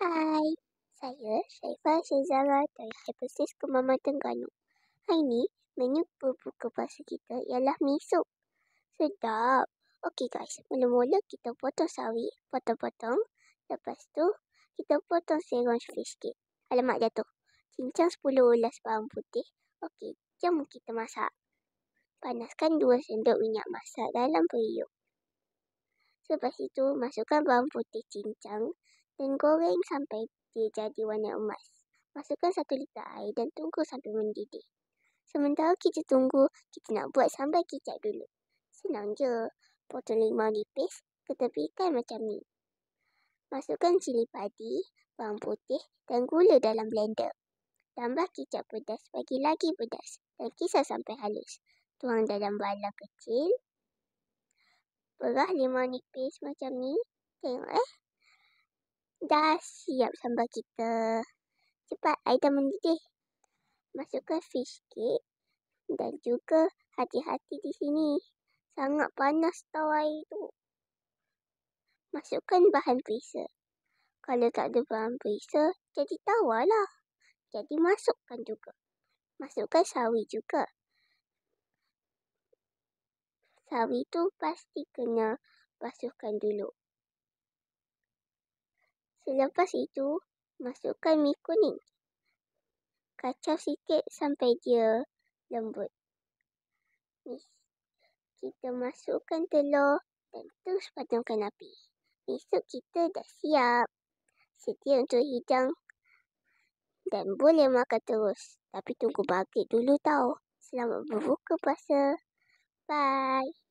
Hai, saya Syaifah Syazara dari Hypersis Kemaman Tengganu. Hari ni menu berbuka puasa kita ialah miso. Sedap. Okey guys, mula-mula kita potong sawi, potong-potong. Lepas tu, kita potong serong fish cake. Alamak jatuh. Cincang 10 ulas bawang putih. Okey, jom kita masak. Panaskan 2 sendok minyak masak dalam periuk. Selepas itu, masukkan bawang putih cincang dan goreng sampai dia jadi warna emas. Masukkan satu liter air dan tunggu sampai mendidih. Sementara kita tunggu, kita nak buat sambal kicap dulu. Senang je. Potong limau nipis, ketepikan macam ni. Masukkan cili padi, bawang putih dan gula dalam blender. Tambah kicap pedas bagi lagi pedas dan kisar sampai halus. Tuang dalam bala kecil. Perah limau nipis macam ni. Tengok eh, Dah siap sambal kita. Cepat air dah mendidih. Masukkan fish cake dan juga hati-hati di sini. Sangat panas tau air tu. Masukkan bahan perisa. Kalau tak ada bahan perisa, jadi tawalah. Jadi masukkan juga. Masukkan sawi juga. Sawi tu pasti kena basuhkan dulu. Selepas itu, masukkan mi kuning. Kacau sikit sampai dia lembut. Ni. Kita masukkan telur dan terus padamkan api. Esok kita dah siap. Sedia untuk hidang. Dan boleh makan terus. Tapi tunggu bakit dulu tau. Selamat berbuka puasa. Bye.